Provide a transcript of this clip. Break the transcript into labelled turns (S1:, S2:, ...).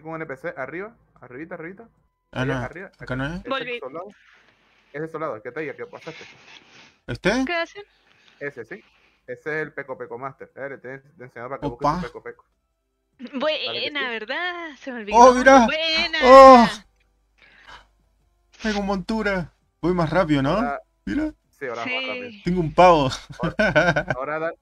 S1: con un NPC arriba, arribita, arribita.
S2: Ah, no. Arriba, acá, no es. Este
S1: Volví. Es el soldado, que te que pasaste. ¿Este? ¿Qué hace? Ese, sí. Ese es el Peco Peco Master. A eh, ver, te, te enseñaba para que Opa. busques Peco Peco.
S3: Buena, ¿verdad? Se me olvidó. ¡Oh, mira! ¡Buena! ¡Oh!
S1: Tengo montura.
S4: Voy más rápido, ¿no? mira.
S5: Sí, ahora sí.
S4: Tengo un pavo. Ahora,
S5: ahora